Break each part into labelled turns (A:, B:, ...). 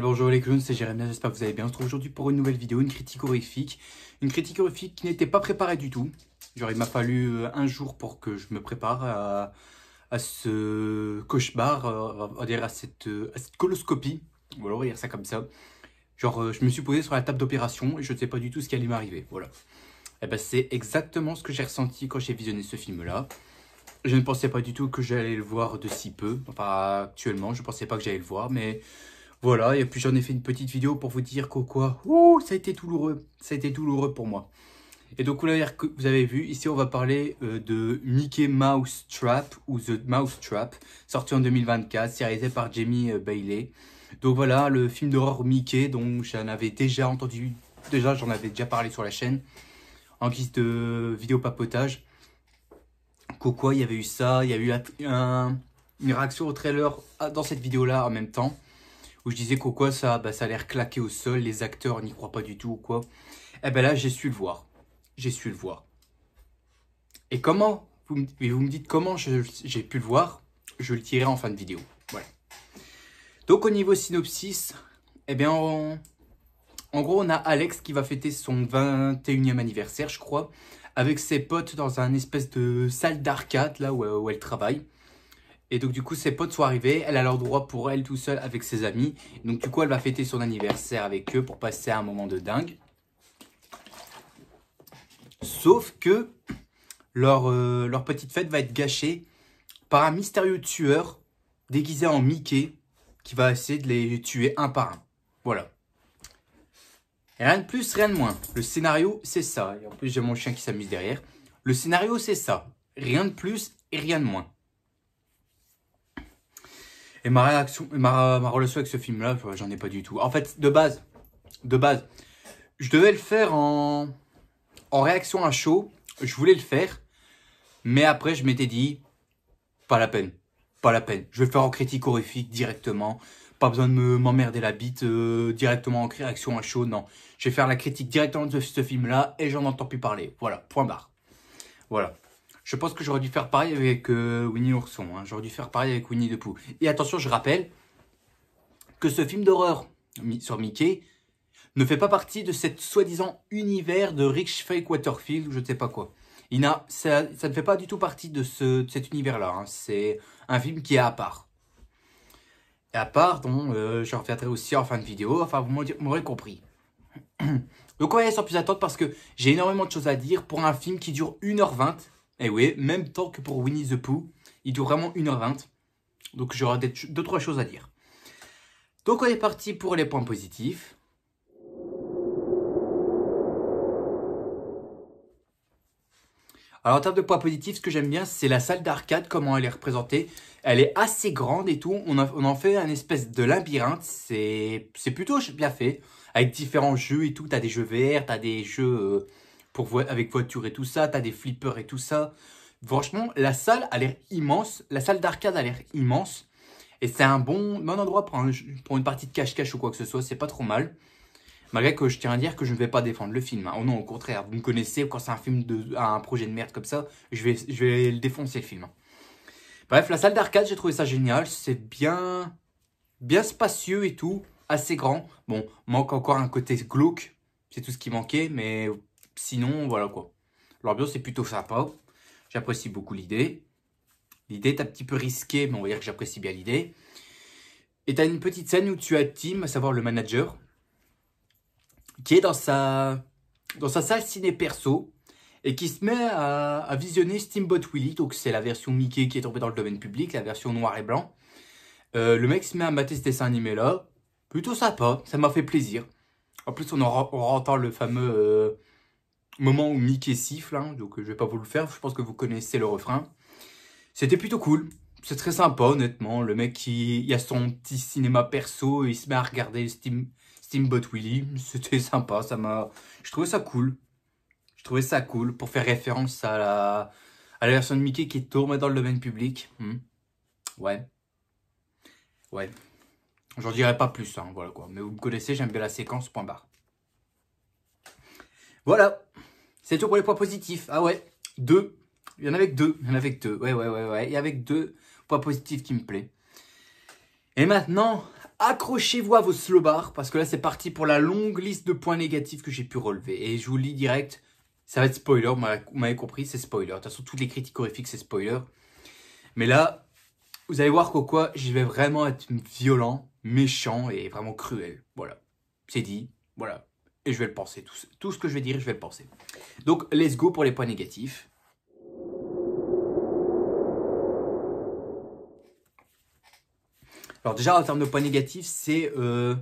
A: bonjour les clowns, c'est Jérémy, j'espère que vous allez bien. On se retrouve aujourd'hui pour une nouvelle vidéo, une critique horrifique. Une critique horrifique qui n'était pas préparée du tout. Genre il m'a fallu euh, un jour pour que je me prépare à, à ce cauchemar, euh, à, dire à, cette, euh, à cette coloscopie. Voilà, on va dire ça comme ça. Genre je me suis posé sur la table d'opération et je ne sais pas du tout ce qui allait m'arriver. Voilà. Et eh ben c'est exactement ce que j'ai ressenti quand j'ai visionné ce film-là. Je ne pensais pas du tout que j'allais le voir de si peu. Enfin, actuellement, je ne pensais pas que j'allais le voir, mais voilà, et puis j'en ai fait une petite vidéo pour vous dire qu'au quoi, ouh, ça a été douloureux, ça a été douloureux pour moi. Et donc vous avez vu, ici on va parler euh, de Mickey Mouse Trap ou The Mouse Trap, sorti en 2024, réalisé par Jamie euh, Bailey. Donc voilà, le film d'horreur Mickey dont j'en avais déjà entendu, déjà j'en avais déjà parlé sur la chaîne, en guise de vidéo papotage. quoi, il y avait eu ça, il y a eu une réaction au trailer ah, dans cette vidéo là en même temps où je disais qu'au quoi bah, ça, a l'air claqué au sol, les acteurs n'y croient pas du tout ou quoi. Eh ben là, j'ai su le voir. J'ai su le voir. Et comment vous me, vous me dites comment j'ai pu le voir Je le tirerai en fin de vidéo. Voilà. Donc au niveau synopsis, eh bien, en gros, on a Alex qui va fêter son 21e anniversaire, je crois, avec ses potes dans un espèce de salle d'arcade, là où elle travaille. Et donc du coup ses potes sont arrivés, elle a leur droit pour elle tout seule avec ses amis. Donc du coup elle va fêter son anniversaire avec eux pour passer un moment de dingue. Sauf que leur, euh, leur petite fête va être gâchée par un mystérieux tueur déguisé en Mickey qui va essayer de les tuer un par un. Voilà. rien de plus, rien de moins. Le scénario, c'est ça. Et en plus, j'ai mon chien qui s'amuse derrière. Le scénario, c'est ça. Rien de plus et rien de moins. Et ma, réaction, ma, relation avec ce film-là, j'en ai pas du tout. En fait, de base, de base, je devais le faire en, en réaction à chaud. Je voulais le faire. Mais après, je m'étais dit, pas la peine. Pas la peine. Je vais le faire en critique horrifique directement. Pas besoin de m'emmerder la bite euh, directement en réaction à chaud. Non. Je vais faire la critique directement de ce, ce film-là et j'en entends plus parler. Voilà. Point barre. Voilà. Je pense que j'aurais dû faire pareil avec euh, Winnie l'ourson. Hein. J'aurais dû faire pareil avec Winnie the Pooh. Et attention, je rappelle que ce film d'horreur sur Mickey ne fait pas partie de cet soi-disant univers de Rich Fake Waterfield ou je ne sais pas quoi. Il ça, ça, ne fait pas du tout partie de, ce, cet univers-là. Hein. C'est un film qui est à part. Et à part, dont euh, je reviendrai aussi en fin de vidéo. Enfin, vous m'aurez compris. Donc, on va aller sans plus attendre parce que j'ai énormément de choses à dire pour un film qui dure 1h20. Et eh oui, même temps que pour Winnie the Pooh, il dure vraiment 1h20. Donc j'aurai 2-3 choses à dire. Donc on est parti pour les points positifs. Alors en termes de points positifs, ce que j'aime bien, c'est la salle d'arcade, comment elle est représentée. Elle est assez grande et tout. On, en fait un espèce de labyrinthe. C'est plutôt bien fait. Avec différents jeux et tout. T'as des jeux VR, t'as des jeux... Euh, avec voiture et tout ça, t'as des flippers et tout ça. Franchement, la salle a l'air immense, la salle d'arcade a l'air immense. Et c'est un bon, bon endroit pour, une partie de cache-cache ou quoi que ce soit, c'est pas trop mal. Malgré que je tiens à dire que je ne vais pas défendre le film. Hein. Oh non, au contraire, vous me connaissez, quand c'est un film, à un projet de merde comme ça, je vais, je vais le défoncer le film. Bref, la salle d'arcade, j'ai trouvé ça génial. C'est bien, bien spacieux et tout, assez grand. Bon, manque encore un côté glauque, c'est tout ce qui manquait, mais Sinon, voilà quoi. L'ambiance est plutôt sympa. J'apprécie beaucoup l'idée. L'idée est un petit peu risquée, mais on va dire que j'apprécie bien l'idée. Et tu as une petite scène où tu as Tim, à savoir le manager, qui est dans sa, dans sa salle ciné perso et qui se met à, visionner Steamboat Willy. Donc, c'est la version Mickey qui est tombée dans le domaine public, la version noir et blanc. Euh, le mec se met à mater ce dessin animé là. Plutôt sympa, ça m'a fait plaisir. En plus, on, entend le fameux. Euh, moment où Mickey siffle, hein, donc euh, je vais pas vous le faire, je pense que vous connaissez le refrain. C'était plutôt cool, c'est très sympa honnêtement, le mec qui a son petit cinéma perso, et il se met à regarder Steam, Steamboat Willie, c'était sympa, ça m'a... Je trouvais ça cool, je trouvais ça cool pour faire référence à la, à la version de Mickey qui tourne dans le domaine public. Hmm. Ouais, ouais, j'en dirai pas plus, hein, voilà quoi, mais vous me connaissez, j'aime bien la séquence, point barre. Voilà c'est tout pour les points positifs. Ah ouais, deux. Il y en avait deux. Il y en avait deux. Ouais, ouais, ouais, ouais. Il y avait deux points positifs qui me plaît. Et maintenant, accrochez-vous à vos slow parce que là, c'est parti pour la longue liste de points négatifs que j'ai pu relever. Et je vous lis direct. Ça va être spoiler, vous m'avez compris, c'est spoiler. De toute façon, toutes les critiques horrifiques, c'est spoiler. Mais là, vous allez voir qu'au quoi, je vais vraiment être violent, méchant et vraiment cruel. Voilà, c'est dit. Voilà, et je vais le penser. Tout, ce que je vais dire, je vais le penser. Donc, let's go pour les points négatifs. Alors déjà, en termes de points négatifs, c'est euh,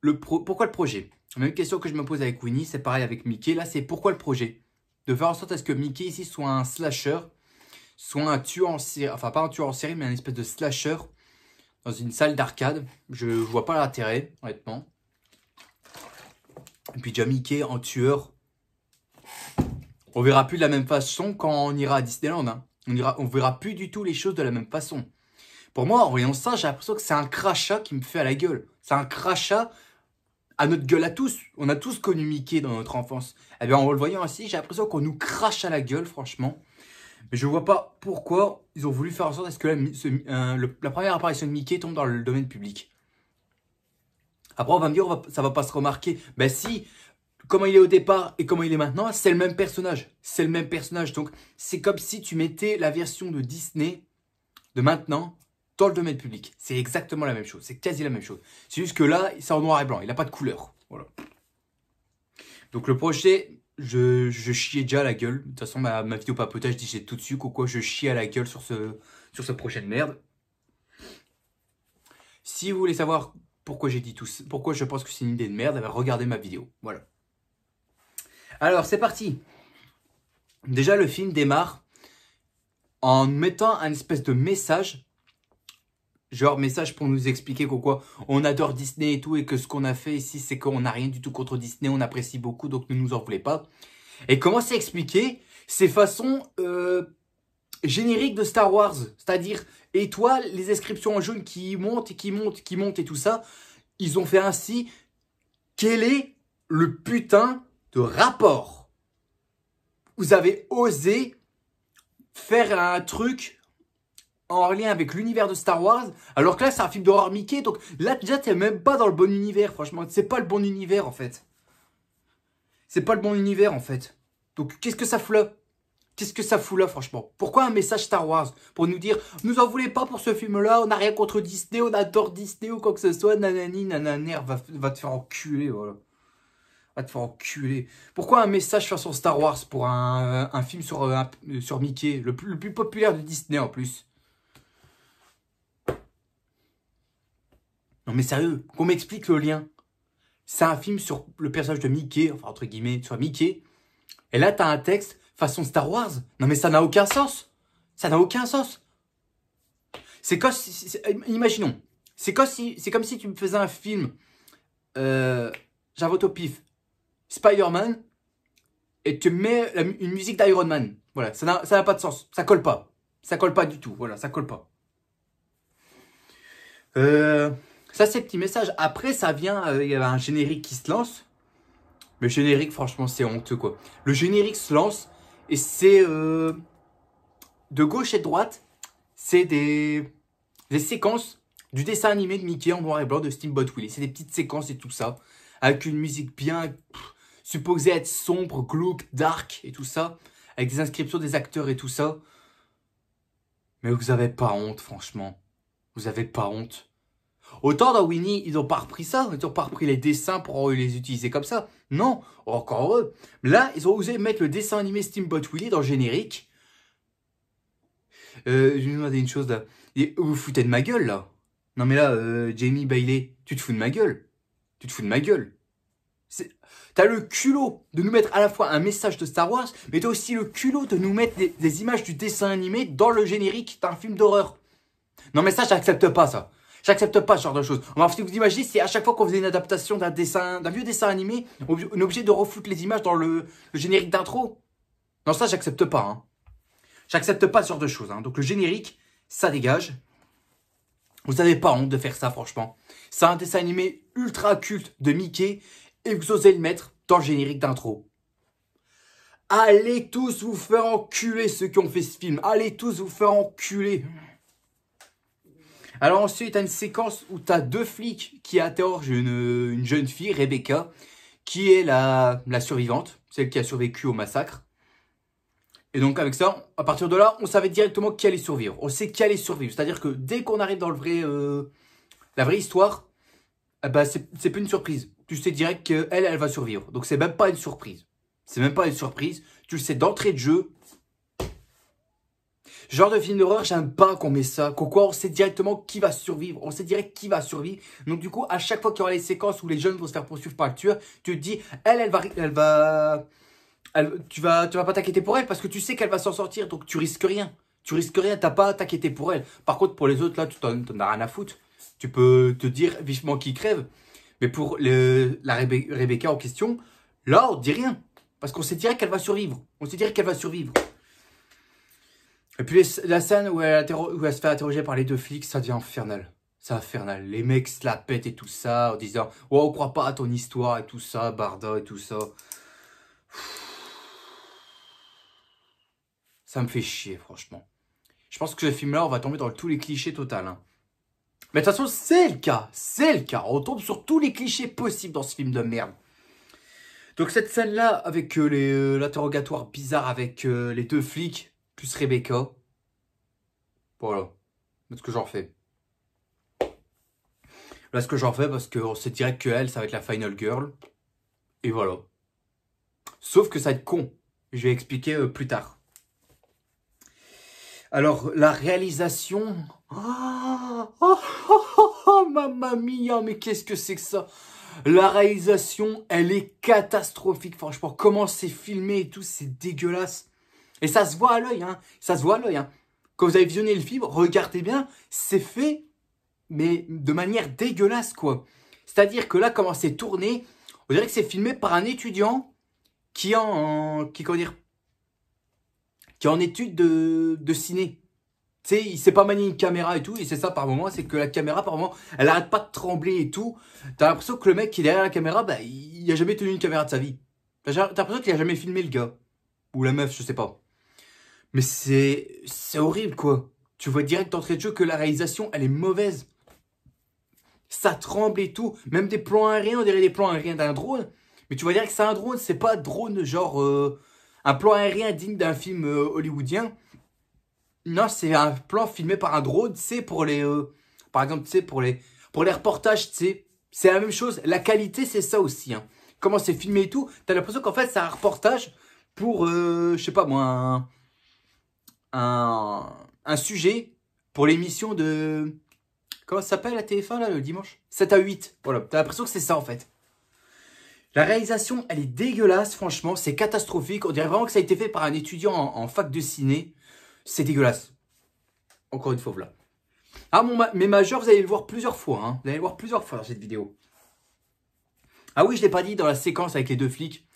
A: le pourquoi le projet Même question que je me pose avec Winnie, c'est pareil avec Mickey. Là, c'est pourquoi le projet De faire en sorte à ce que Mickey ici soit un slasher, soit un tueur en série, enfin pas un tueur en série, mais un espèce de slasher dans une salle d'arcade. Je ne vois pas l'intérêt, honnêtement. Et puis Mickey en tueur. On verra plus de la même façon quand on ira à Disneyland. Hein. On, ne verra plus du tout les choses de la même façon. Pour moi, en voyant ça, j'ai l'impression que c'est un crachat qui me fait à la gueule. C'est un crachat à notre gueule à tous. On a tous connu Mickey dans notre enfance. Eh bien, en le voyant ainsi, j'ai l'impression qu'on nous crache à la gueule, franchement. Mais je vois pas pourquoi ils ont voulu faire en sorte ce que euh, la première apparition de Mickey tombe dans le domaine public. Après, on va me dire, ça ça va pas se remarquer. Ben si, comment il est au départ et comment il est maintenant, c'est le même personnage. C'est le même personnage. Donc, c'est comme si tu mettais la version de Disney de maintenant dans le domaine public. C'est exactement la même chose. C'est quasi la même chose. C'est juste que là, c'est en noir et blanc. Il n'a pas de couleur. Voilà. Donc, le projet, je, chiais déjà à la gueule. De toute façon, ma, vidéo papotage dit j'ai tout suite Quoi, je chie à la gueule sur ce, sur ce projet merde. Si vous voulez savoir pourquoi j'ai dit tout ça, pourquoi je pense que c'est une idée de merde, eh ben, regardez ma vidéo. Voilà. Alors, c'est parti. Déjà, le film démarre en mettant un espèce de message, genre message pour nous expliquer pourquoi on adore Disney et tout, et que ce qu'on a fait ici, c'est qu'on n'a rien du tout contre Disney, on apprécie beaucoup, donc ne nous en voulez pas. Et comment c'est expliqué C'est façon euh, générique de Star Wars, c'est-à-dire et toi, les inscriptions en jaune qui montent, et qui montent, qui montent et tout ça, ils ont fait ainsi. Quel est le putain de rapport Vous avez osé faire un truc en lien avec l'univers de Star Wars, alors que là, c'est un film d'horreur Mickey, donc là, déjà, t'es même pas dans le bon univers, franchement. C'est pas le bon univers, en fait. C'est pas le bon univers, en fait. Donc, qu'est-ce que ça fleut Qu'est-ce que ça fout là, franchement Pourquoi un message Star Wars Pour nous dire, nous en voulez pas pour ce film-là, on n'a rien contre Disney, on adore Disney ou quoi que ce soit, nanani, nananer, va, va te faire enculer, voilà. Va te faire enculer. Pourquoi un message sur Star Wars pour un, film sur, euh, euh, sur Mickey, le plus, le plus populaire de Disney en plus Non mais sérieux, qu'on m'explique le lien. C'est un film sur le personnage de Mickey, enfin entre guillemets, soit Mickey. Et là, t'as un texte façon Star Wars. Non mais ça n'a aucun sens. Ça n'a aucun sens. C'est comme si, euh, imaginons, c'est comme si, c'est comme si tu me faisais un film, euh, au pif, Spider-Man, et tu mets une musique d'Iron Man. Voilà, ça n'a, pas de sens. Ça colle pas. Ça colle pas du tout. Voilà, ça colle pas. Euh, ça, c'est petit message. Après, ça vient, euh, il y a un générique qui se lance. Le générique, franchement, c'est honteux, quoi. Le générique se lance et c'est euh, de gauche et droite, c'est des, séquences du dessin animé de Mickey en noir et blanc de Steamboat Willie. C'est des petites séquences et tout ça, avec une musique bien supposée être sombre, glauque, dark et tout ça, avec des inscriptions des acteurs et tout ça. Mais vous n'avez pas honte, franchement. Vous n'avez pas honte. Autant dans Winnie, ils n'ont pas repris ça, ils n'ont pas repris les dessins pour les utiliser comme ça. Non, encore eux. Là, ils ont osé mettre le dessin animé Steamboat Willie dans le générique. Euh, je vais demander une chose là. Vous vous foutez de ma gueule là Non mais là, euh, Jamie Bailey, tu te fous de ma gueule Tu te fous de ma gueule T'as le culot de nous mettre à la fois un message de Star Wars, mais t'as aussi le culot de nous mettre des images du dessin animé dans le générique d'un film d'horreur. Non mais ça, j'accepte pas ça. J'accepte pas ce genre de choses. Alors, si vous imaginez, c'est à chaque fois qu'on faisait une adaptation d'un dessin, d'un vieux dessin animé, on est obligé de refoutre les images dans le, générique d'intro. Non, ça, j'accepte pas. Hein. J'accepte pas ce genre de choses. Hein. Donc, le générique, ça dégage. Vous n'avez pas honte de faire ça, franchement. C'est un dessin animé ultra culte de Mickey et vous osez le mettre dans le générique d'intro. Allez tous vous faire enculer ceux qui ont fait ce film. Allez tous vous faire enculer. Alors ensuite, tu as une séquence où tu as deux flics qui interrogent une, une, jeune fille, Rebecca, qui est la, la survivante, celle qui a survécu au massacre. Et donc avec ça, à partir de là, on savait directement qui allait survivre. On sait qui allait survivre. C'est-à-dire que dès qu'on arrive dans le vrai, euh, la vraie histoire, bah c'est plus une surprise. Tu sais direct qu'elle, elle va survivre. Donc c'est même pas une surprise. C'est même pas une surprise. Tu le sais d'entrée de jeu, Genre de film d'horreur, j'aime pas qu'on met ça. Qu'au quoi, on sait directement qui va survivre. On sait direct qui va survivre. Donc du coup, à chaque fois qu'il y aura les séquences où les jeunes vont se faire poursuivre par le tueur, tu te dis, elle, elle va, elle va, tu vas, tu vas pas t'inquiéter pour elle parce que tu sais qu'elle va s'en sortir. Donc tu risques rien. Tu risques rien. T'as pas à t'inquiéter pour elle. Par contre, pour les autres là, tu t'en as rien à foutre. Tu peux te dire vivement qui crève. Mais pour la Rebecca en question, là, on dit rien. Parce qu'on sait direct qu'elle va survivre. On sait direct qu'elle va survivre. Et puis la scène où elle, se fait interroger par les deux flics, ça devient infernal. C'est infernal. Les mecs se la pètent et tout ça, en disant « Ouais, on croit pas à ton histoire et tout ça, Barda et tout ça. » Ça me fait chier, franchement. Je pense que ce film-là, on va tomber dans tous les clichés total. Hein. Mais de toute façon, c'est le cas. C'est le cas. On tombe sur tous les clichés possibles dans ce film de merde. Donc cette scène là avec euh, euh, l'interrogatoire bizarre avec euh, les deux flics, plus Rebecca. Voilà. ce que j'en fais. Là, ce que j'en fais, parce qu'on c'est direct que elle, ça va être la Final Girl. Et voilà. Sauf que ça va être con. Je vais expliquer euh, plus tard. Alors, la réalisation... Oh, oh, mia, mais qu'est-ce que c'est que ça La réalisation, elle est catastrophique, franchement. Comment c'est filmé et tout, c'est dégueulasse. Et ça se voit à l'œil, hein. Ça se voit à l'œil, hein. Quand vous avez visionné le film, regardez bien, c'est fait, mais de manière dégueulasse, quoi. C'est-à-dire que là, comment c'est tourné, on dirait que c'est filmé par un étudiant qui en, qui, qui est en étude de, ciné. Tu sais, il sait pas manier une caméra et tout, et c'est ça par moment, c'est que la caméra par moment, elle arrête pas de trembler et tout. Tu as l'impression que le mec qui est derrière la caméra, bah, il a jamais tenu une caméra de sa vie. as l'impression qu'il a jamais filmé le gars. Ou la meuf, je sais pas. Mais c'est... c'est horrible, quoi. Tu vois direct d'entrée de jeu que la réalisation, elle est mauvaise. Ça tremble et tout. Même des plans aériens, on dirait des plans aériens d'un drone. Mais tu vois direct que c'est un drone, c'est pas drone genre... Euh, un plan aérien digne d'un film euh, hollywoodien. Non, c'est un plan filmé par un drone, c'est pour les... Euh, par exemple, tu pour les, pour les reportages, tu sais. c'est la même chose. La qualité, c'est ça aussi. Hein. Comment c'est filmé et tout. T'as l'impression qu'en fait, c'est un reportage pour, je sais pas moi, un, un sujet pour l'émission de... Comment ça s'appelle la TF1 là, le dimanche 7 à 8. Voilà, t'as l'impression que c'est ça en fait. La réalisation, elle est dégueulasse, franchement, c'est catastrophique. On dirait vraiment que ça a été fait par un étudiant en, fac de ciné. C'est dégueulasse. Encore une fois, voilà. Ah, mon, majeur vous allez le voir plusieurs fois. Hein. Vous allez le voir plusieurs fois dans cette vidéo. Ah oui, je l'ai pas dit dans la séquence avec les deux flics.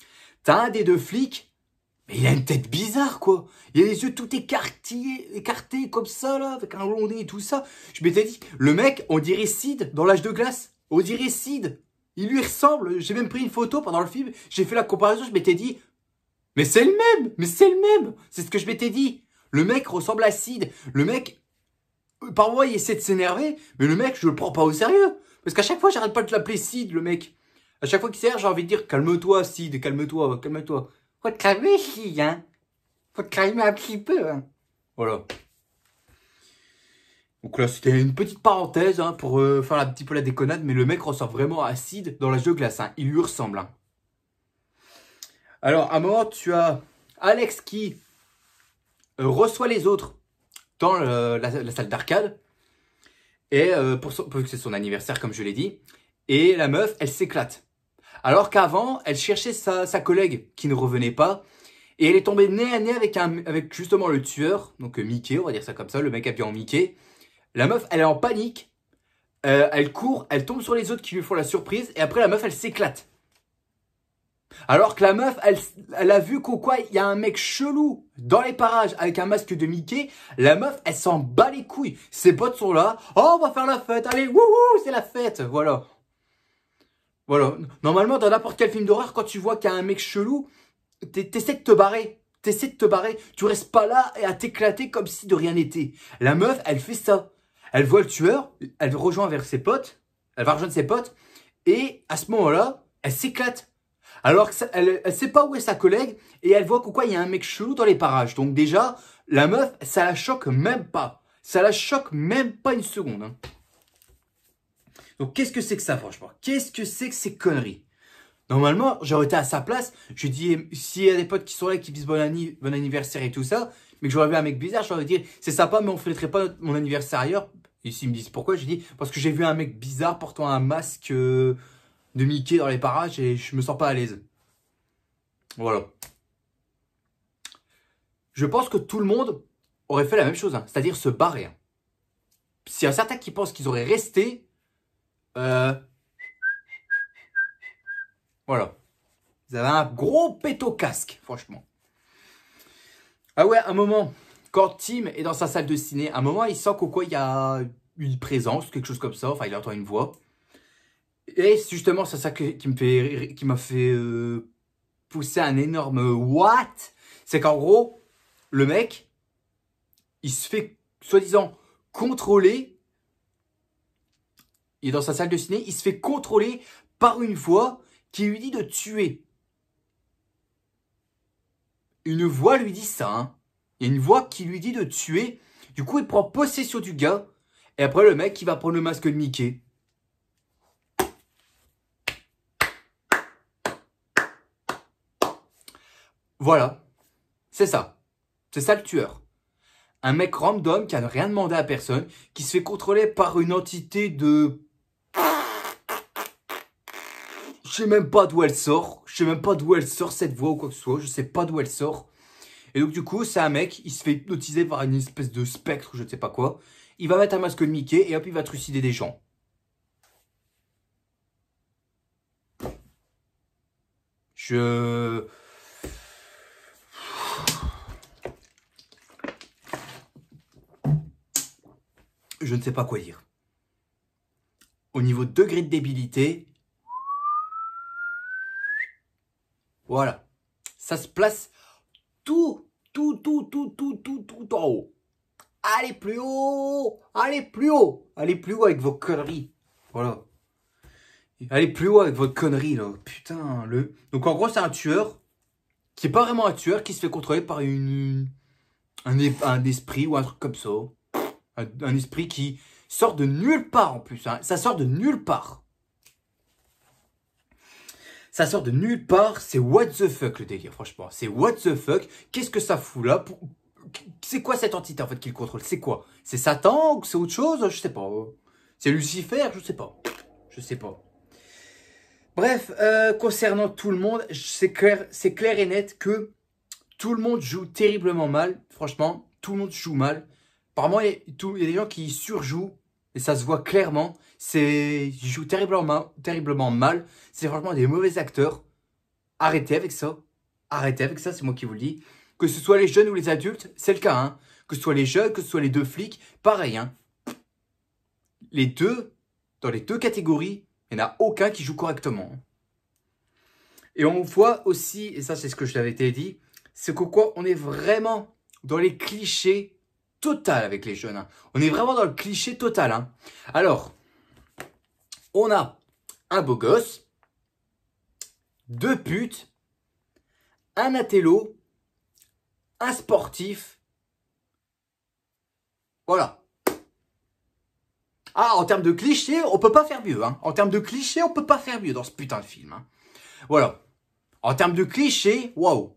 A: T'as un des deux flics mais il a une tête bizarre, quoi. Il a les yeux tout écartés, écartés comme ça, là, avec un long et tout ça. Je m'étais dit, le mec, on dirait Sid dans l'âge de glace. On dirait Sid. Il lui ressemble. J'ai même pris une photo pendant le film. J'ai fait la comparaison. Je m'étais dit, mais c'est le même. Mais c'est le même. C'est ce que je m'étais dit. Le mec ressemble à Sid. Le mec, euh, parfois, il essaie de s'énerver. Mais le mec, je le prends pas au sérieux. Parce qu'à chaque fois, j'arrête pas de l'appeler Sid, le mec. À chaque fois qu'il sert, j'ai envie de dire, calme-toi, Sid, calme-toi, calme-toi. Faut te calmer ici, hein. Faut te calmer un petit peu, hein. Voilà. Donc là, c'était une petite parenthèse hein, pour euh, faire un petit peu la déconnade, mais le mec ressort vraiment acide dans la jeu de glace. Il lui ressemble. Hein. Alors, à un moment, tu as Alex qui euh, reçoit les autres dans la, salle d'arcade. Et euh, pour, que c'est son anniversaire, comme je l'ai dit. Et la meuf, elle s'éclate. Alors qu'avant, elle cherchait sa, collègue qui ne revenait pas. Et elle est tombée nez à nez avec, un, avec justement le tueur, donc euh, Mickey, on va dire ça comme ça, le mec habillé en Mickey. La meuf, elle est en panique. Euh, elle court, elle tombe sur les autres qui lui font la surprise. Et après, la meuf, elle s'éclate. Alors que la meuf, elle, a vu qu'au quoi, il y a un mec chelou dans les parages avec un masque de Mickey. La meuf, elle s'en bat les couilles. Ses potes sont là. Oh, on va faire la fête. Allez, wouhou, c'est la fête. Voilà. Voilà. Normalement, dans n'importe quel film d'horreur, quand tu vois qu'il y a un mec chelou, t'essaies de te barrer. T'essaies de te barrer. Tu restes pas là et à t'éclater comme si de rien n'était. La meuf, elle fait ça. Elle voit le tueur, elle rejoint vers ses potes, elle va rejoindre ses potes, et à ce moment-là, elle s'éclate. Alors qu'elle elle sait pas où est sa collègue, et elle voit qu'au il y a un mec chelou dans les parages. Donc déjà, la meuf, ça la choque même pas. Ça la choque même pas une seconde. Hein. Donc qu'est-ce que c'est que ça franchement Qu'est-ce que c'est que ces conneries Normalement, j'aurais été à sa place, je dis, eh, s'il y a des potes qui sont là qui disent bon, anniversaire et tout ça, mais que j'aurais vu un mec bizarre, j'aurais dit c'est sympa mais on fêterait pas mon anniversaire ailleurs. Et s'ils me disent pourquoi, je dis parce que j'ai vu un mec bizarre portant un masque euh, de Mickey dans les parages et je me sens pas à l'aise. Voilà. Je pense que tout le monde aurait fait la même chose, hein, c'est-à-dire se barrer. Hein. S'il y a certains qui pensent qu'ils auraient resté, euh. Voilà. Vous avez un gros péto casque, franchement. Ah ouais, un moment, quand Tim est dans sa salle de ciné, un moment, il sent qu'au quoi il y a une présence, quelque chose comme ça. Enfin, il entend une voix. Et justement, c'est ça qui me qui m'a fait euh, pousser un énorme euh, what. C'est qu'en gros, le mec, il se fait soi-disant contrôler il est dans sa salle de ciné, il se fait contrôler par une voix qui lui dit de tuer. Une voix lui dit ça, Il y a une voix qui lui dit de tuer. Du coup, il prend possession du gars. Et après, le mec, il va prendre le masque de Mickey. Voilà. C'est ça. C'est ça le tueur. Un mec random qui a rien demandé à personne, qui se fait contrôler par une entité de je sais même pas d'où elle sort. Je sais même pas d'où elle sort cette voix ou quoi que ce soit. Je sais pas d'où elle sort. Et donc, du coup, c'est un mec, il se fait hypnotiser par une espèce de spectre, je ne sais pas quoi. Il va mettre un masque de Mickey et hop, il va trucider des gens. Je. Je ne sais pas quoi dire. Au niveau degré de débilité, Voilà. Ça se place tout, tout, tout, tout, tout, tout, tout en haut. Allez plus haut Allez plus haut Allez plus haut avec vos conneries. Voilà. Allez plus haut avec votre connerie, là. Putain, le... Donc, en gros, c'est un tueur qui n'est pas vraiment un tueur, qui se fait contrôler par une... Un, un esprit ou un truc comme ça. Un, esprit qui sort de nulle part, en plus. Hein. Ça sort de nulle part. Ça sort de nulle part, c'est what the fuck le délire, franchement. C'est what the fuck, qu'est-ce que ça fout là C'est quoi cette entité en fait qu'il contrôle C'est quoi C'est Satan ou c'est autre chose Je sais pas. C'est Lucifer Je sais pas. Je sais pas. Bref, euh, concernant tout le monde, c'est clair, clair et net que tout le monde joue terriblement mal. Franchement, tout le monde joue mal. Apparemment, il y a des gens qui surjouent et ça se voit clairement. C'est, ils jouent terriblement, terriblement mal. C'est vraiment des mauvais acteurs. Arrêtez avec ça. Arrêtez avec ça, c'est moi qui vous le dis. Que ce soit les jeunes ou les adultes, c'est le cas. Hein. Que ce soit les jeunes, que ce soit les deux flics, pareil. Hein. Les deux, dans les deux catégories, il n'y en a aucun qui joue correctement. Hein. Et on voit aussi, et ça c'est ce que je t'avais dit, c'est qu'au quoi on est vraiment dans les clichés total avec les jeunes. Hein. On est vraiment dans le cliché total. Hein. Alors, on a un beau gosse, deux putes, un athélo, un sportif. Voilà. Ah, en termes de clichés, on peut pas faire mieux. Hein. En termes de clichés, on peut pas faire mieux dans ce putain de film. Voilà. En termes de clichés, waouh.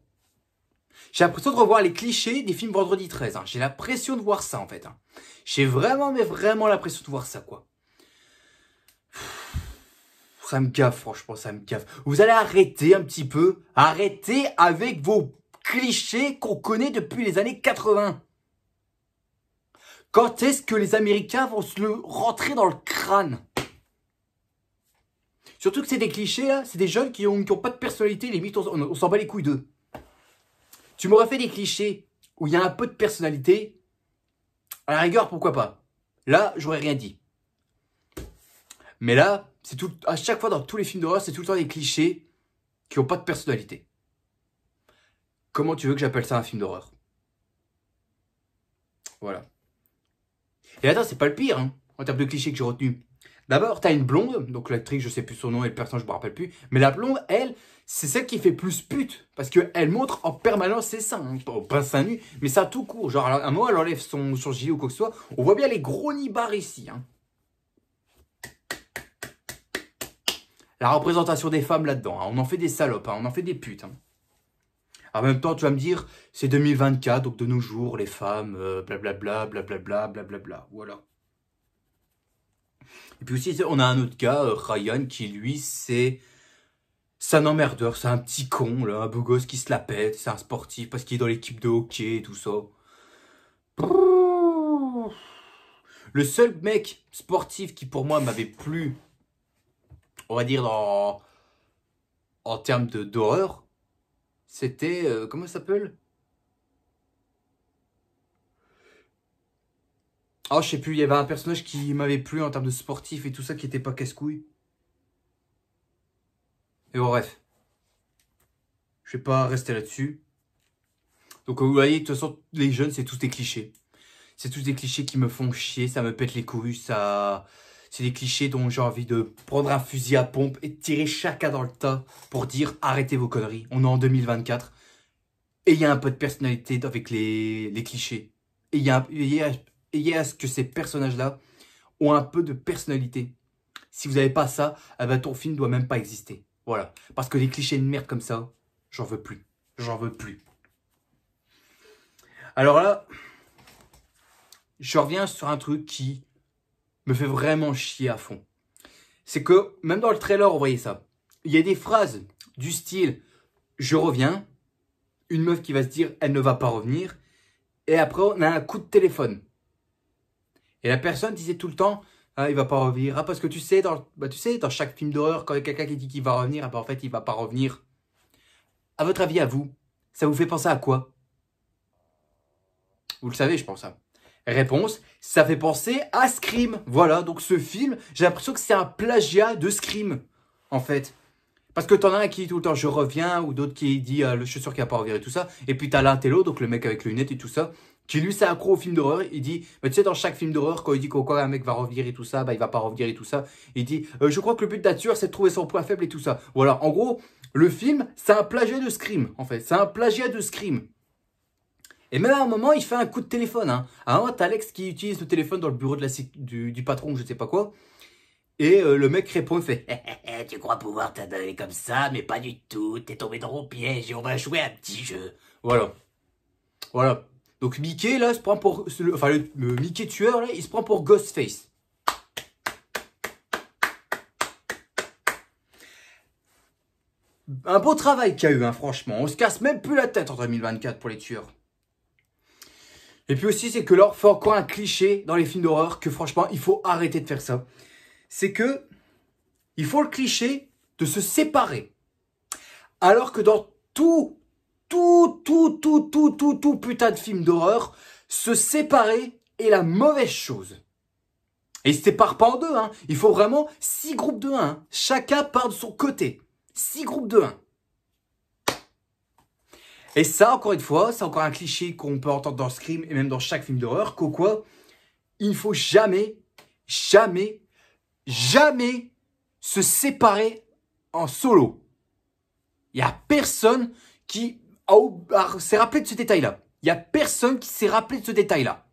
A: J'ai l'impression de revoir les clichés des films Vendredi 13. Hein. J'ai l'impression de voir ça, en fait. Hein. J'ai vraiment, mais vraiment l'impression de voir ça, quoi. Ça me gaffe, franchement, ça me gaffe. Vous allez arrêter un petit peu. Arrêtez avec vos clichés qu'on connaît depuis les années 80. Quand est-ce que les Américains vont se le rentrer dans le crâne Surtout que c'est des clichés, là. C'est des jeunes qui n'ont ont pas de personnalité. Les on, on s'en bat les couilles d'eux. Tu m'aurais fait des clichés où il y a un peu de personnalité, à la rigueur, pourquoi pas. Là, j'aurais rien dit. Mais là, c'est tout, à chaque fois dans tous les films d'horreur, c'est tout le temps des clichés qui n'ont pas de personnalité. Comment tu veux que j'appelle ça un film d'horreur Voilà. Et attends, c'est pas le pire, hein, en termes de clichés que j'ai retenus. D'abord, as une blonde, donc l'actrice, je sais plus son nom et le personnage, je me rappelle plus. Mais la blonde, elle, c'est celle qui fait plus pute. Parce qu'elle montre en permanence ses seins, hein, pas pas seins nus, mais ça tout court. Genre, à un moment, elle enlève son, ou quoi que ce soit. On voit bien les gros nibards ici. Hein. La représentation des femmes là-dedans, hein. on en fait des salopes, on en fait des putes. En même temps, tu vas me dire, c'est 2024, donc de nos jours, les femmes, blablabla, euh, blablabla, blablabla, voilà. Et puis aussi, on a un autre gars, euh, Ryan, qui lui, c'est... C'est un emmerdeur, c'est un petit con, là, un beau gosse qui se la pète, c'est un sportif parce qu'il est dans l'équipe de hockey et tout ça. Le seul mec sportif qui pour moi m'avait plu, on va dire en, en termes d'horreur, c'était, euh, comment ça s'appelle Oh, je sais plus, il y avait un personnage qui m'avait plu en termes de sportif et tout ça, qui était pas casse-couille. Et bon, bref. Je vais pas rester là-dessus. Donc, vous voyez, de toute façon, les jeunes, c'est tous des clichés. C'est tous des clichés qui me font chier, ça me pète les couilles, ça... C'est des clichés dont j'ai envie de prendre un fusil à pompe et de tirer chacun dans le tas pour dire arrêtez vos conneries. On est en 2024. a un peu de personnalité avec les, les clichés. il y a ayez à ce que ces personnages-là ont un peu de personnalité. Si vous n'avez pas ça, eh ben, ton film doit même pas exister. Voilà. Parce que les clichés de merde comme ça, j'en veux plus. J'en veux plus. Alors là, je reviens sur un truc qui me fait vraiment chier à fond. C'est que, même dans le trailer, vous voyez ça. Il y a des phrases du style « Je reviens », une meuf qui va se dire « Elle ne va pas revenir », et après, on a un coup de téléphone. Et la personne disait tout le temps, ah, il va pas revenir. Ah, parce que tu sais, dans, bah, tu sais, dans chaque film d'horreur, quand il y a quelqu'un qui dit qu'il va revenir, ah, bah, en fait, il va pas revenir. À votre avis, à vous, ça vous fait penser à quoi Vous le savez, je pense. Réponse, ça fait penser à Scream. Voilà, donc ce film, j'ai l'impression que c'est un plagiat de Scream, en fait. Parce que t'en as un qui dit tout le temps je reviens, ou d'autres qui disent, ah, le chaussure qui sûr va pas revenir et tout ça. Et puis t'as l'intello, donc le mec avec les lunettes et tout ça qui lui c'est accro au film d'horreur, il dit, mais tu sais, dans chaque film d'horreur, quand il dit un mec va revenir et tout ça, bah, il va pas revenir et tout ça, il dit, euh, je crois que le but de la tueur, c'est de trouver son point faible et tout ça. Voilà, en gros, le film, c'est un plagiat de Scream, en fait. C'est un plagiat de Scream. Et même à un moment, il fait un coup de téléphone. Hein. À un moment, t'as Alex qui utilise le téléphone dans le bureau de la, du, patron, je sais pas quoi. Et euh, le mec répond, fait eh, eh, eh, Tu crois pouvoir t'adonner comme ça, mais pas du tout. T'es tombé dans mon piège et on va jouer à un petit jeu. » Voilà. Voilà. Donc Mickey, là, se prend pour... Enfin, le, Mickey tueur, là, il se prend pour Ghostface. Un beau travail qu'il y a eu, hein, franchement. On se casse même plus la tête en 2024 pour les tueurs. Et puis aussi, c'est que là, fait encore un cliché dans les films d'horreur que franchement, il faut arrêter de faire ça. C'est que, il faut le cliché de se séparer. Alors que dans tout tout, tout, tout, tout, tout, tout putain de film d'horreur, se séparer est la mauvaise chose. Et ne se sépare pas en deux, hein. Il faut vraiment six groupes de 1. Hein. Chacun part de son côté. Six groupes de 1. Et ça, encore une fois, c'est encore un cliché qu'on peut entendre dans Scream et même dans chaque film d'horreur, qu'au quoi, il ne faut jamais, jamais, jamais se séparer en solo. Il n'y a personne qui c'est rappelé de ce détail-là. Il n'y a personne qui s'est rappelé de ce détail-là.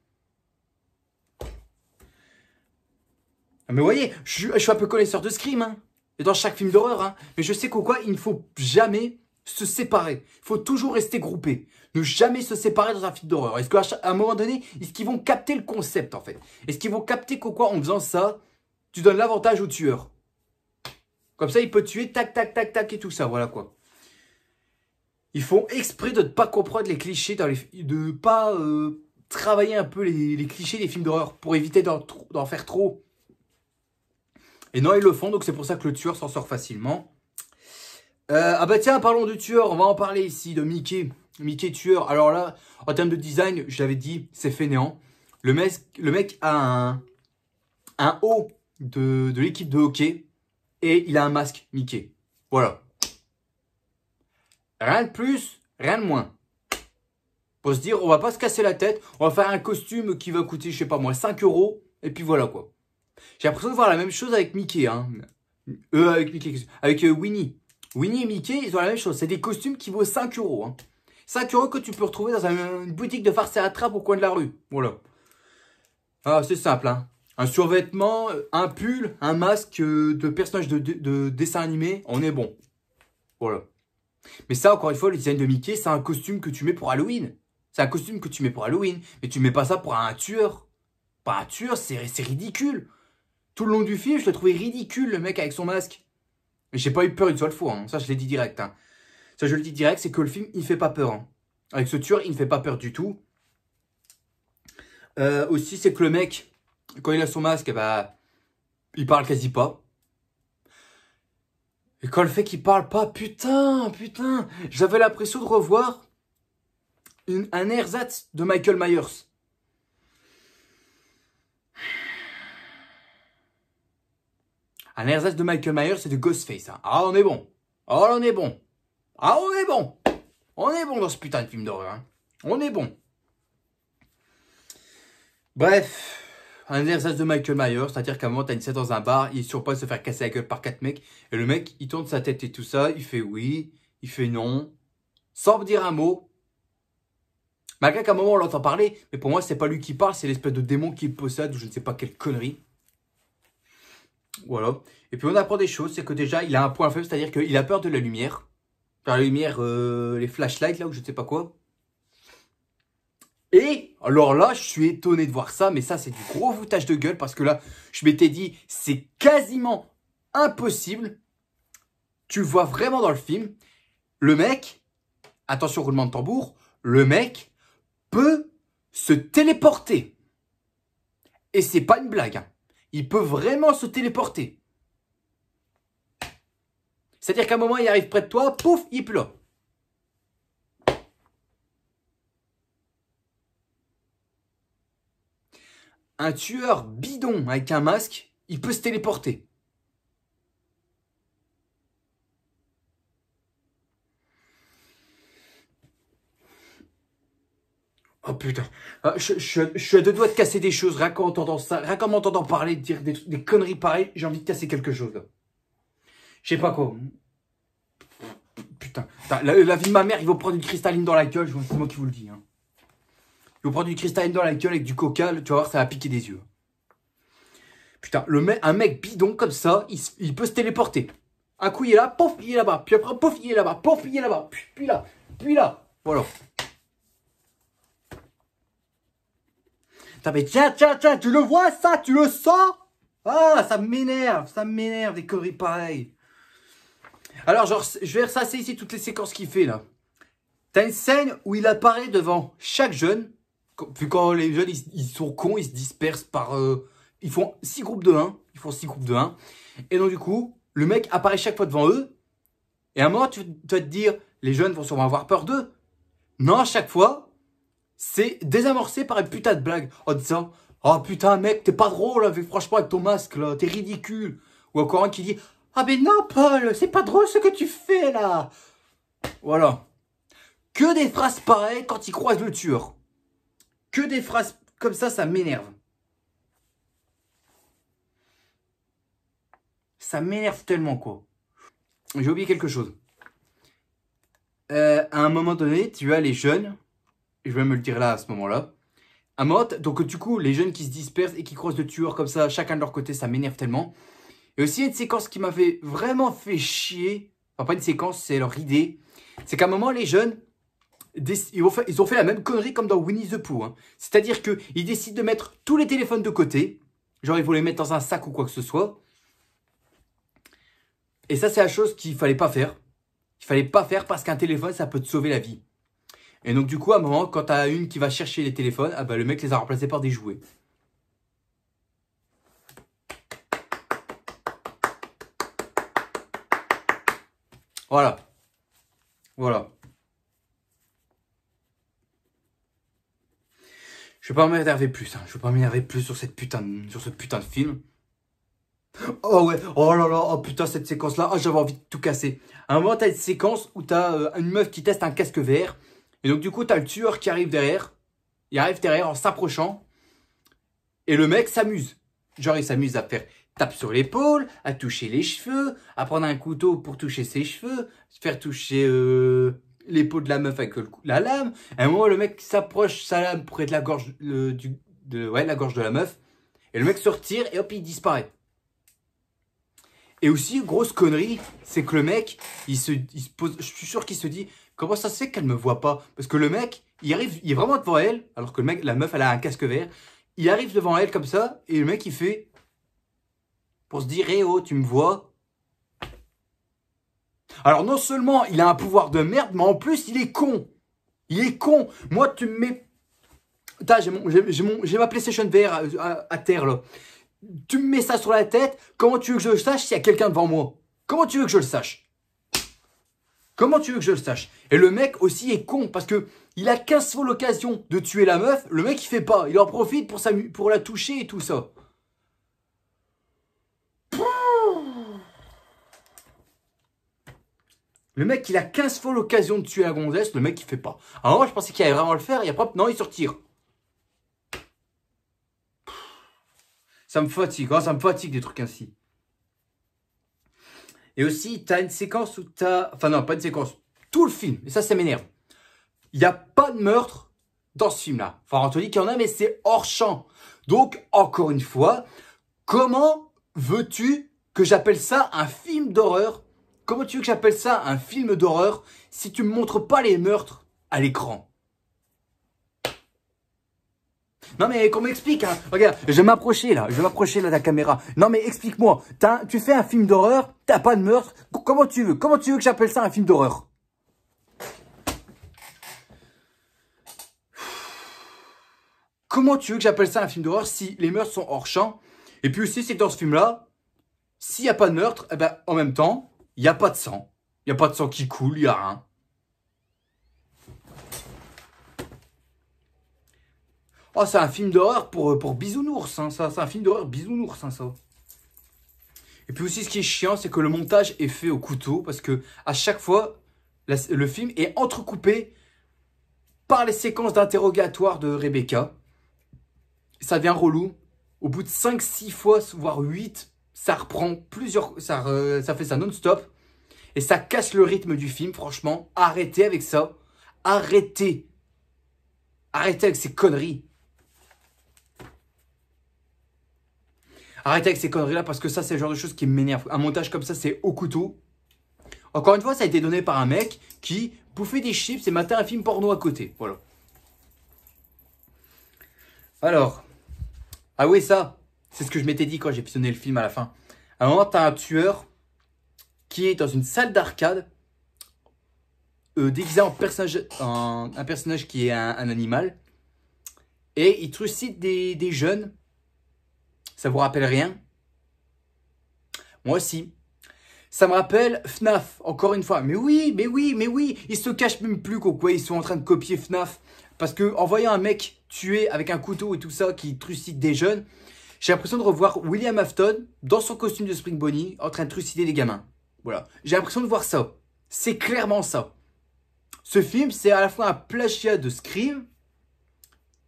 A: Ah, mais voyez, je, suis un peu connaisseur de Scream, hein, et dans chaque film d'horreur, hein, mais je sais qu'au quoi il ne faut jamais se séparer. Il faut toujours rester groupé. Ne jamais se séparer dans un film d'horreur. Est-ce qu'à un moment donné, est-ce qu'ils vont capter le concept en fait Est-ce qu'ils vont capter qu'au quoi en faisant ça, tu donnes l'avantage au tueur Comme ça, il peut tuer tac, tac, tac, tac et tout ça, voilà quoi. Ils font exprès de ne pas comprendre les clichés, dans les, de ne pas euh, travailler un peu les, clichés des films d'horreur pour éviter d'en faire trop. Et non, ils le font, donc c'est pour ça que le tueur s'en sort facilement. Euh, ah bah tiens, parlons du tueur, on va en parler ici, de Mickey. Mickey tueur, alors là, en termes de design, je l'avais dit, c'est fainéant. Le mec, le mec a un, un haut de, de l'équipe de hockey et il a un masque Mickey. Voilà, Rien de plus, rien de moins. Pour se dire, on va pas se casser la tête, on va faire un costume qui va coûter, je sais pas moi, 5 euros, et puis voilà quoi. J'ai l'impression de voir la même chose avec Mickey, hein. Euh, avec Mickey, avec euh, Winnie. Winnie et Mickey, ils ont la même chose. C'est des costumes qui vaut 5 euros, hein. 5 euros que tu peux retrouver dans une boutique de farce et attrape au coin de la rue. Voilà. Ah, c'est simple, hein. Un survêtement, euh, un pull, un masque euh, de personnage de dessin animé, on est bon. Voilà. Mais ça, encore une fois, le design de Mickey, c'est un costume que tu mets pour Halloween. C'est un costume que tu mets pour Halloween, mais tu mets pas ça pour un tueur. Pas un tueur, c'est ridicule. Tout le long du film, je l'ai trouvé ridicule, le mec avec son masque. Mais J'ai pas eu peur une seule fois, hein. ça je l'ai dit direct. Hein. Ça je le dis direct, c'est que le film, il fait pas peur. Hein. Avec ce tueur, il ne fait pas peur du tout. Euh, aussi, c'est que le mec, quand il a son masque, bah, il parle quasi pas. Et quand le fait qu'il parle pas, putain, putain, j'avais l'impression de revoir une, un ersatz de Michael Myers. Un ersatz de Michael Myers, c'est du Ghostface. Hein. Ah, on est bon. Ah, on est bon. Ah, on est bon. On est bon dans ce putain de film d'horreur. Hein. On est bon. Bref un exercice de Michael Myers, c'est-à-dire qu'à un moment, t'as une scène dans un bar, il est sur de se faire casser la gueule par quatre mecs, et le mec, il tourne sa tête et tout ça, il fait oui, il fait non, sans dire un mot. Malgré qu'à un moment, on l'entend parler, mais pour moi, c'est pas lui qui parle, c'est l'espèce de démon qu'il possède, ou je ne sais pas quelle connerie. Voilà. Et puis, on apprend des choses, c'est que déjà, il a un point faible, c'est-à-dire qu'il a peur de la lumière. la lumière, euh, les flashlights, là, ou je ne sais pas quoi. Et alors là, je suis étonné de voir ça, mais ça, c'est du gros foutage de gueule parce que là, je m'étais dit, c'est quasiment impossible. Tu vois vraiment dans le film, le mec, attention roulement de tambour, le mec peut se téléporter. Et c'est pas une blague. Hein. Il peut vraiment se téléporter. C'est-à-dire qu'à un moment, il arrive près de toi, pouf, il pleut. un tueur bidon avec un masque, il peut se téléporter. Oh putain, ah, je, suis à deux doigts de casser des choses, rien qu'en entendant ça, rien qu'en m'entendant parler, de dire des, conneries pareilles, j'ai envie de casser quelque chose. Je sais pas quoi. Putain, la, vie de ma mère, il va prendre une cristalline dans la gueule, c'est moi qui vous le dis. Hein. Je prendre du cristal dans la gueule avec du coca, tu vas voir, ça va piquer des yeux. Putain, le mec, un mec bidon comme ça, il, peut se téléporter. Un coup, il est là, pouf il est là-bas. Puis après, pouf il est là-bas. pouf il est là-bas. Puis, là, puis là. Voilà. tiens, tiens, tiens, tu le vois ça Tu le sens Ah, ça m'énerve, ça m'énerve des conneries pareilles. Alors, genre, je vais ressasser ici toutes les séquences qu'il fait, là. T'as une scène où il apparaît devant chaque jeune puis quand les jeunes, ils, sont cons, ils se dispersent par... Euh, ils font six groupes de 1. Ils font six groupes de 1. Et donc, du coup, le mec apparaît chaque fois devant eux. Et à un moment, tu, vas te dire, les jeunes vont sûrement avoir peur d'eux. Non, à chaque fois, c'est désamorcé par une putain de blague. En disant, oh putain, mec, t'es pas drôle, hein, avec, franchement, avec ton masque, là, t'es ridicule. Ou encore un qui dit, ah mais non, Paul, c'est pas drôle ce que tu fais, là. Voilà. Que des phrases pareilles quand ils croisent le tueur. Que des phrases comme ça, ça m'énerve. Ça m'énerve tellement, quoi. J'ai oublié quelque chose. Euh, à un moment donné, tu as les jeunes, je vais me le dire là à ce moment-là, à mode, donc du coup, les jeunes qui se dispersent et qui croisent de tueurs comme ça, chacun de leur côté, ça m'énerve tellement. Et aussi, une séquence qui m'avait vraiment fait chier, enfin pas une séquence, c'est leur idée, c'est qu'à un moment, les jeunes, ils ont, fait, la même connerie comme dans Winnie the Pooh. Hein. C'est-à-dire qu'ils décident de mettre tous les téléphones de côté. Genre, ils vont les mettre dans un sac ou quoi que ce soit. Et ça, c'est la chose qu'il fallait pas faire. Il fallait pas faire parce qu'un téléphone, ça peut te sauver la vie. Et donc, du coup, à un moment, quand t'as une qui va chercher les téléphones, ah bah, le mec les a remplacés par des jouets. Voilà. Voilà. Je vais pas m'énerver plus, hein. je vais pas m'énerver plus sur cette putain sur ce putain de film. Oh ouais, oh là là, oh putain cette séquence là, oh, ah, j'avais envie de tout casser. À un moment t'as une séquence où t'as euh, une meuf qui teste un casque vert, et donc du coup t'as le tueur qui arrive derrière, il arrive derrière en s'approchant, et le mec s'amuse. Genre il s'amuse à faire tape sur l'épaule, à toucher les cheveux, à prendre un couteau pour toucher ses cheveux, faire toucher euh, l'épaule de la meuf avec euh, la lame. À un moment, le mec s'approche sa lame près de la gorge, de, la gorge de la meuf. Et le mec se retire et hop, il disparaît. Et aussi, grosse connerie, c'est que le mec, il se, il se pose, je suis sûr qu'il se dit, comment ça se fait qu'elle me voit pas Parce que le mec, il arrive, il est vraiment devant elle, alors que le mec, la meuf, elle a un casque vert. Il arrive devant elle comme ça, et le mec, il fait, pour se dire, hé eh oh, tu me vois alors non seulement il a un pouvoir de merde, mais en plus il est con. Il est con. Moi, tu me mets... J'ai ma PlayStation VR à, terre, là. Tu me mets ça sur la tête. Comment tu veux que je le sache s'il y a quelqu'un devant moi Comment tu veux que je le sache Comment tu veux que je le sache Et le mec aussi est con parce que il a 15 fois l'occasion de tuer la meuf. Le mec, il fait pas. Il en profite pour, pour la toucher et tout ça. Le mec, il a 15 fois l'occasion de tuer la gonzesse, le mec, il fait pas. Alors je pensais qu'il allait vraiment le faire, et a propre, non, il se retire. Ça me fatigue, oh, ça me fatigue des trucs ainsi. Et aussi, tu as une séquence où tu as... Enfin non, pas une séquence, tout le film, et ça, ça m'énerve. Il n'y a pas de meurtre dans ce film-là. Enfin, on te dit qu'il y en a, mais c'est hors champ. Donc, encore une fois, comment veux-tu que j'appelle ça un film d'horreur Comment tu veux que j'appelle ça un film d'horreur si tu me montres pas les meurtres à l'écran non mais qu'on m'explique, hein. regarde, je vais m'approcher là, je vais m'approcher là de la caméra. Non mais explique-moi, tu fais un film d'horreur, t'as pas de meurtre, comment tu veux Comment tu veux que j'appelle ça un film d'horreur Comment tu veux que j'appelle ça un film d'horreur si les meurtres sont hors champ Et puis aussi c'est dans ce film là, s'il n'y a pas de meurtre, eh ben, en même temps, il n'y a pas de sang. Il n'y a pas de sang qui coule, il n'y a rien. Oh, c'est un film d'horreur pour, euh, pour bisounours, hein, ça. C'est un film d'horreur bisounours, hein, ça. Et puis aussi, ce qui est chiant, c'est que le montage est fait au couteau parce que à chaque fois, le film est entrecoupé par les séquences d'interrogatoire de Rebecca. Ça devient relou. Au bout de 5, 6 fois, voire 8, ça reprend plusieurs, ça, ça fait ça non-stop et ça casse le rythme du film. Franchement, arrêtez avec ça, arrêtez, arrêtez avec ces conneries. Arrêtez avec ces conneries là parce que ça c'est le genre de choses qui m'énerve. Un montage comme ça c'est au couteau. Encore une fois, ça a été donné par un mec qui bouffait des chips et matin un film porno à côté. Voilà. Alors, ah oui ça, c'est ce que je m'étais dit quand j'ai visionné le film à la fin. À un moment, tu as un tueur qui est dans une salle d'arcade, euh, déguisé en personnage, un personnage qui est un, animal, et il trucide des, jeunes. Ça vous rappelle rien Moi aussi. Ça me rappelle FNAF, encore une fois. Mais oui, mais oui, mais oui, ils se cachent même plus qu'au quoi ils sont en train de copier FNAF. Parce que en voyant un mec tué avec un couteau et tout ça qui trucide des jeunes, j'ai l'impression de revoir William Afton dans son costume de Spring Bonnie en train de trucider les gamins. Voilà. J'ai l'impression de voir ça. C'est clairement ça. Ce film, c'est à la fois un plagiat de Scream,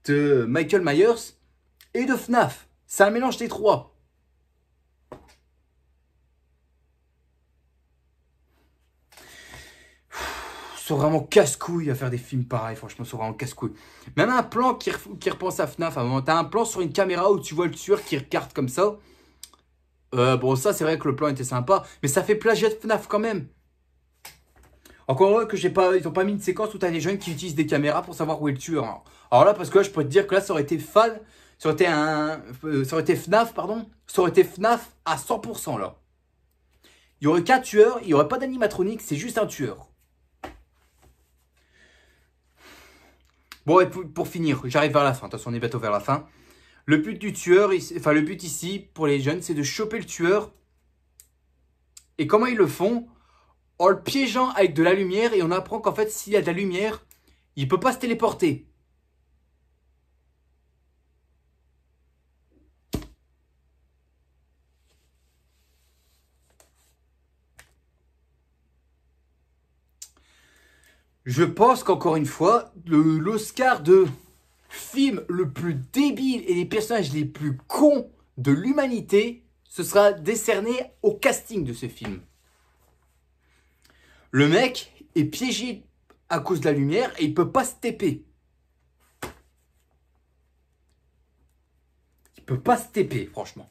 A: de Michael Myers et de FNAF. C'est un mélange des trois. sont vraiment casse-couilles à faire des films pareils, franchement, sont vraiment casse-couilles. Même un plan qui, qui, repense à FNAF, à un moment, t'as un plan sur une caméra où tu vois le tueur qui regarde comme ça. Euh, bon, ça, c'est vrai que le plan était sympa, mais ça fait plagiat de FNAF quand même. Encore heureux que j'ai pas, ils ont pas mis une séquence où t'as des jeunes qui utilisent des caméras pour savoir où est le tueur. Hein. Alors là, parce que là, je pourrais te dire que là, ça aurait été fan, ça aurait été un, euh, ça aurait été FNAF, pardon, ça aurait été FNAF à 100% là. Il y aurait qu'un tueur, il y aurait pas d'animatronique, c'est juste un tueur. Bon, et pour, finir, j'arrive vers la fin. de toute façon on est bientôt vers la fin. Le but du tueur, enfin le but ici pour les jeunes, c'est de choper le tueur. Et comment ils le font En le piégeant avec de la lumière et on apprend qu'en fait s'il y a de la lumière, il ne peut pas se téléporter. Je pense qu'encore une fois, l'Oscar de film le plus débile et les personnages les plus cons de l'humanité, se sera décerné au casting de ce film. Le mec est piégé à cause de la lumière et il ne peut pas se taper. Il ne peut pas se taper, franchement.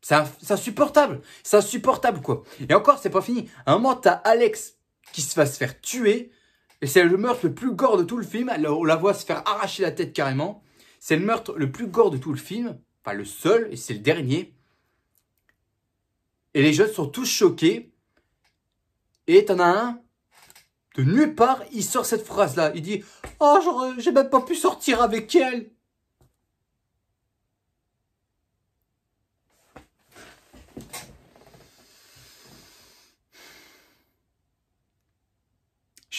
A: C'est insupportable. C'est insupportable, quoi. Et encore, c'est pas fini. un moment, as Alex qui se va se faire tuer et c'est le meurtre le plus gore de tout le film. On la voit se faire arracher la tête carrément. C'est le meurtre le plus gore de tout le film. Enfin, le seul, et c'est le dernier. Et les jeunes sont tous choqués. Et t'en as un, de nulle part, il sort cette phrase-là. Il dit « Oh, j'ai même pas pu sortir avec elle !»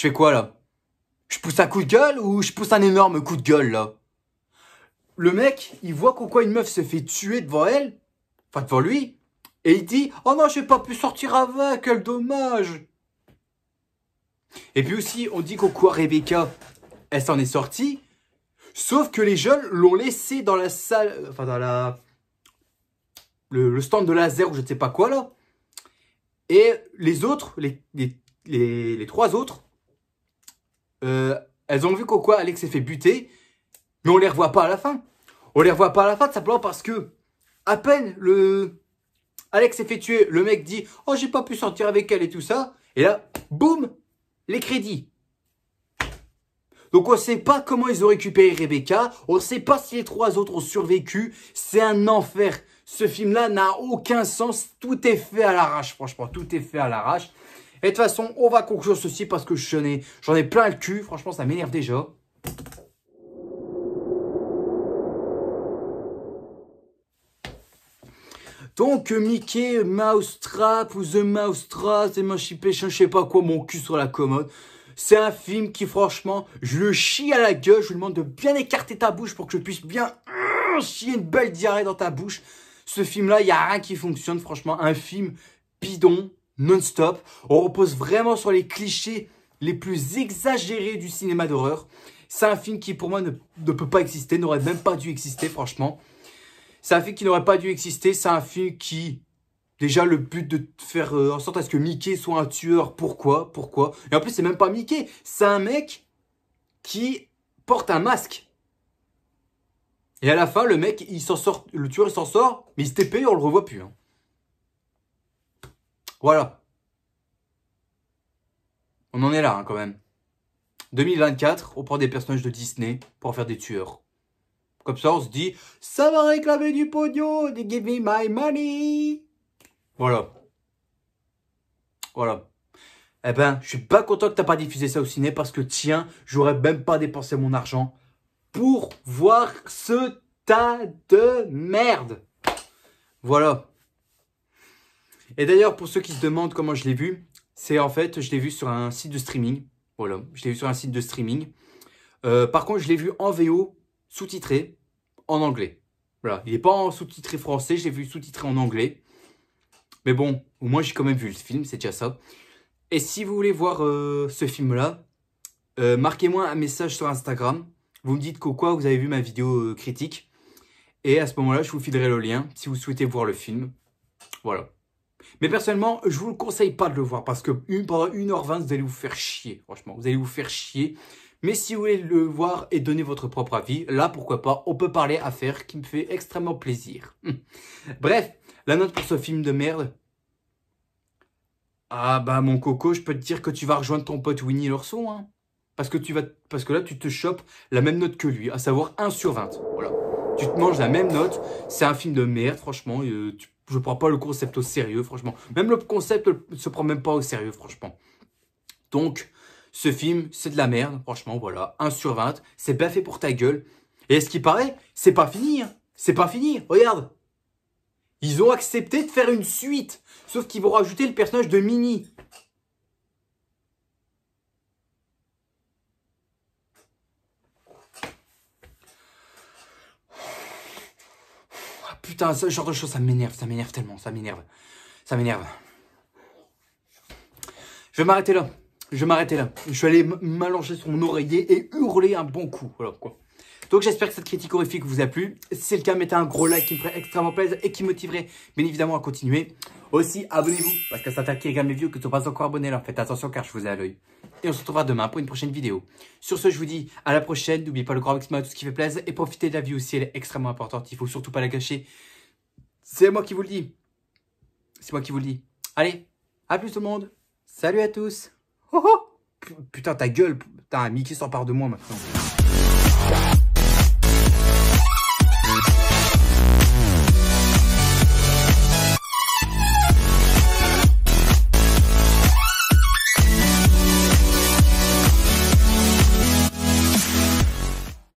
A: Je fais quoi là Je pousse un coup de gueule ou je pousse un énorme coup de gueule là Le mec, il voit quoi une meuf se fait tuer devant elle, enfin devant lui, et il dit Oh non, j'ai pas pu sortir avant quel dommage Et puis aussi, on dit qu'au quoi Rebecca, elle s'en est sortie, sauf que les jeunes l'ont laissée dans la salle, enfin dans la. Le, stand de laser ou je ne sais pas quoi là. Et les autres, les, les trois autres, euh, elles ont vu quoi Alex s'est fait buter, mais on les revoit pas à la fin. On les revoit pas à la fin ça simplement parce que à peine le Alex s'est fait tuer, le mec dit "Oh, j'ai pas pu sortir avec elle et tout ça." Et là, boum, les crédits. Donc on ne sait pas comment ils ont récupéré Rebecca, on ne sait pas si les trois autres ont survécu, c'est un enfer. Ce film-là n'a aucun sens, tout est fait à l'arrache, franchement, tout est fait à l'arrache. Et de toute façon, on va conclure ceci parce que j'en ai, j'en ai plein le cul. Franchement, ça m'énerve déjà. Donc euh, Mickey, Mousetrap ou The Mousetrap, Emancipation, je sais pas quoi, mon cul sur la commode. C'est un film qui franchement, je le chie à la gueule, je lui demande de bien écarter ta bouche pour que je puisse bien euh, chier une belle diarrhée dans ta bouche. Ce film-là, il n'y a rien qui fonctionne, franchement, un film bidon, non-stop. On repose vraiment sur les clichés les plus exagérés du cinéma d'horreur. C'est un film qui pour moi ne, peut pas exister, n'aurait même pas dû exister franchement. C'est un film qui n'aurait pas dû exister, c'est un film qui... Déjà le but de faire euh, en sorte à ce que Mickey soit un tueur, pourquoi Pourquoi Et en plus c'est même pas Mickey, c'est un mec qui porte un masque. Et à la fin, le mec, il s'en sort, le tueur, il s'en sort, mais il se TP, on le revoit plus. Hein. Voilà. On en est là hein, quand même. 2024, on prend des personnages de Disney pour faire des tueurs. Comme ça, on se dit, ça va réclamer du pognon, give me my money. Voilà. Voilà. Eh ben, je suis pas content que t'as pas diffusé ça au ciné parce que tiens, j'aurais même pas dépensé mon argent pour voir ce tas de merde. Voilà. Et d'ailleurs, pour ceux qui se demandent comment je l'ai vu, c'est en fait, je l'ai vu sur un site de streaming. Voilà, je l'ai vu sur un site de streaming. Euh, par contre, je l'ai vu en VO, sous-titré, en anglais. Voilà, il n'est pas en sous-titré français, je l'ai vu sous-titré en anglais. Mais bon, au moins j'ai quand même vu le film, c'est déjà ça. Et si vous voulez voir euh, ce film-là, euh, marquez-moi un message sur Instagram. Vous me dites qu'au quoi vous avez vu ma vidéo critique. Et à ce moment-là, je vous filerai le lien si vous souhaitez voir le film. Voilà. Mais personnellement, je vous le conseille pas de le voir parce que pendant 1h20, vous allez vous faire chier. Franchement, vous allez vous faire chier. Mais si vous voulez le voir et donner votre propre avis, là, pourquoi pas, on peut parler affaires qui me fait extrêmement plaisir. Hum. Bref, la note pour ce film de merde. Ah bah mon coco, je peux te dire que tu vas rejoindre ton pote Winnie l'Orson. hein. Parce que, tu vas, parce que là, tu te chopes la même note que lui, à savoir 1 sur 20. Voilà. Tu te manges la même note. C'est un film de merde, franchement. Euh, tu je prends pas le concept au sérieux, franchement. Même le concept se prend même pas au sérieux, franchement. Donc, ce film, c'est de la merde, franchement, voilà. 1 sur 20, c'est bien fait pour ta gueule. Et est ce qui paraît, c'est pas fini, hein. C'est pas fini, regarde. Ils ont accepté de faire une suite, sauf qu'ils vont rajouter le personnage de Mini. putain, ce genre de choses, ça m'énerve, ça m'énerve tellement, ça m'énerve. Ça m'énerve. Je vais m'arrêter là. Je vais m'arrêter là. Je vais aller m'allonger sur mon oreiller et hurler un bon coup. Voilà, quoi. Donc j'espère que cette critique horrifique vous a plu. Si c'est le cas, mettez un gros like qui me ferait extrêmement plaisir et qui motiverait bien évidemment à continuer. Aussi, abonnez-vous parce que ça qui également mes vieux qui ne sont pas encore abonnés, alors faites attention car je vous ai à l'œil. Et on se retrouvera demain pour une prochaine vidéo. Sur ce, je vous dis à la prochaine. N'oubliez pas le grand maximum à tout ce qui fait plaisir et profitez de la vie aussi, elle est extrêmement importante. Il faut surtout pas la gâcher. C'est moi qui vous le dis. C'est moi qui vous le dis. Allez, à plus tout le monde. Salut à tous. Oh Putain, ta gueule. Putain, Mickey s'empare de moi maintenant.